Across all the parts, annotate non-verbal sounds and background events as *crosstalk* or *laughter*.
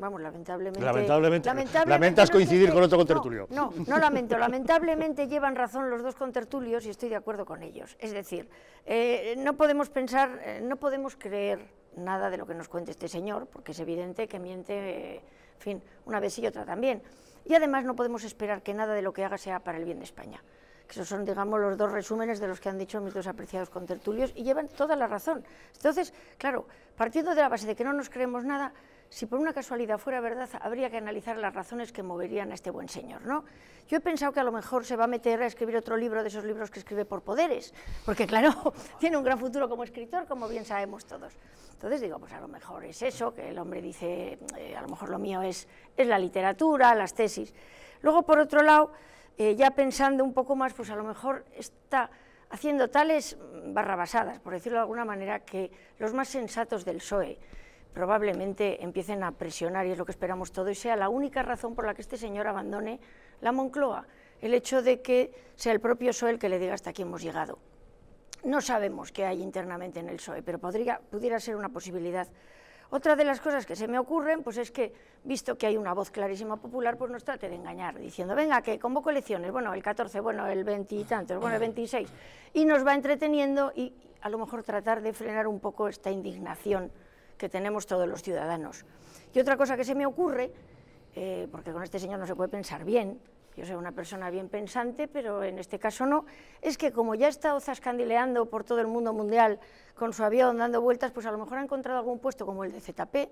Vamos, lamentablemente. Lamentablemente. lamentas coincidir con otro contertulio. No, no, lamento. Lamentablemente llevan razón los dos contertulios y estoy de acuerdo con ellos. Es decir, eh, no podemos pensar, eh, no podemos creer nada de lo que nos cuente este señor, porque es evidente que miente, en fin, una vez y otra también. Y además no podemos esperar que nada de lo que haga sea para el bien de España. esos son, digamos, los dos resúmenes de los que han dicho mis dos apreciados contertulios y llevan toda la razón. Entonces, claro, partiendo de la base de que no nos creemos nada, si por una casualidad fuera verdad, habría que analizar las razones que moverían a este buen señor, ¿no? Yo he pensado que a lo mejor se va a meter a escribir otro libro de esos libros que escribe por poderes, porque claro, *laughs* tiene un gran futuro como escritor, como bien sabemos todos. Entonces digo, pues a lo mejor es eso, que el hombre dice, eh, a lo mejor lo mío es, es la literatura, las tesis. Luego, por otro lado, eh, ya pensando un poco más, pues a lo mejor está haciendo tales mm, barrabasadas, por decirlo de alguna manera, que los más sensatos del PSOE, probablemente empiecen a presionar, y es lo que esperamos todos, y sea la única razón por la que este señor abandone la Moncloa, el hecho de que sea el propio PSOE el que le diga hasta aquí hemos llegado. No sabemos qué hay internamente en el PSOE, pero podría, pudiera ser una posibilidad. Otra de las cosas que se me ocurren pues es que, visto que hay una voz clarísima popular, pues nos trate de engañar, diciendo, venga, que convoco elecciones, bueno, el 14, bueno, el 20 y tantos, bueno, el 26, y nos va entreteniendo y a lo mejor tratar de frenar un poco esta indignación que tenemos todos los ciudadanos. Y otra cosa que se me ocurre, eh, porque con este señor no se puede pensar bien, yo soy una persona bien pensante, pero en este caso no, es que como ya ha estado zascandileando por todo el mundo mundial con su avión dando vueltas, pues a lo mejor ha encontrado algún puesto como el de ZP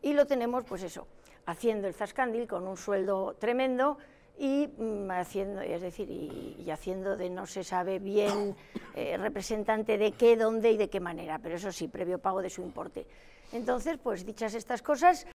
y lo tenemos, pues eso, haciendo el zascandil con un sueldo tremendo y mm, haciendo, es decir, y, haciendo de no se sabe bien *coughs* eh, representante de qué, dónde y de qué manera, pero eso sí, previo pago de su importe. Entonces, pues dichas estas cosas,